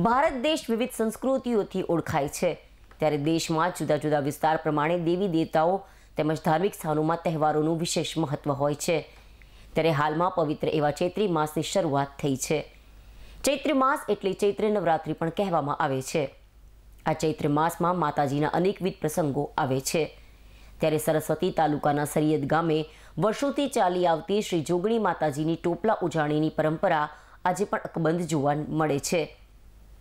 ભારત દેશ વિવિધ સંસ્કૃતિઓથી ઓળખાય છે ત્યારે દેશમાં જુદા જુદા વિસ્તાર પ્રમાણે દેવી દેવતાઓ તેમજ ધાર્મિક સ્થાનોમાં તહેવારોનું વિશેષ મહત્વ હોય છે ત્યારે હાલમાં પવિત્ર એવા ચૈત્રી માસની શરૂઆત થઈ છે ચૈત્ર માસ એટલે ચૈત્ર નવરાત્રિ પણ કહેવામાં આવે છે આ ચૈત્ર માસમાં માતાજીના અનેકવિધ પ્રસંગો આવે છે ત્યારે સરસ્વતી તાલુકાના સરિયદ ગામે વર્ષોથી ચાલી આવતી શ્રી જોગણી માતાજીની ટોપલા ઉજાણીની પરંપરા આજે પણ અકબંધ જોવા મળે છે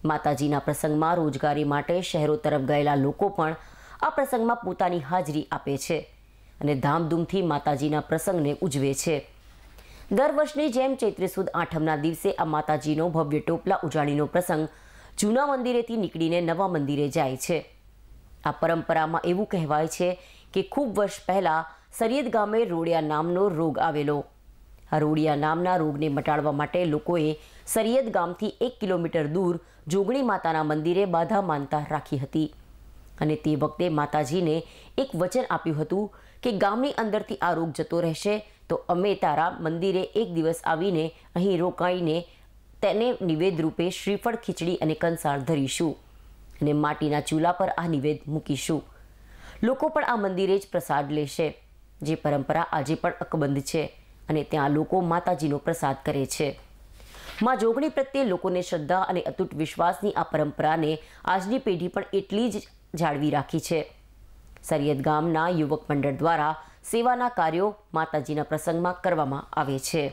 માતાજીના પ્રસંગમાં રોજગારી માટે શહેરો તરફ ગયેલા લોકો પણ આ પ્રસંગમાં પોતાની હાજરી આપે છે અને ધામધૂમથી માતાજીના પ્રસંગને ઉજવે છે દર વર્ષની જેમ ચૈત્રી સુદ આઠમના દિવસે આ માતાજીનો ભવ્ય ટોપલા ઉજાણીનો પ્રસંગ જૂના મંદિરેથી નીકળીને નવા મંદિરે જાય છે આ પરંપરામાં એવું કહેવાય છે કે ખૂબ વર્ષ પહેલાં સરિયદ ગામે રોડિયા નામનો રોગ આવેલો હરોડિયા નામના રોગને મટાડવા માટે લોકોએ સરિયદ ગામથી એક કિલોમીટર દૂર જોગણી માતાના મંદિરે બાધા માનતા રાખી હતી અને તે વખતે માતાજીને એક વચન આપ્યું હતું કે ગામની અંદરથી આ રોગ જતો રહેશે તો અમે તારા મંદિરે એક દિવસ આવીને અહીં રોકાઈને તેને નિવેદ રૂપે શ્રીફળ ખીચડી અને કંસાર ધરીશું અને માટીના ચૂલા પર આ નિવેદ મૂકીશું લોકો પણ આ મંદિરે જ પ્રસાદ લેશે જે પરંપરા આજે પણ અકબંધ છે અને ત્યાં લોકો માતાજીનો પ્રસાદ કરે છે માં જોગણી પ્રત્યે લોકોને શ્રદ્ધા અને અતૂટ વિશ્વાસની આ પરંપરાને આજની પેઢી પણ એટલી જ જાળવી રાખી છે સરિયદ ગામના યુવક મંડળ દ્વારા સેવાના કાર્યો માતાજીના પ્રસંગમાં કરવામાં આવે છે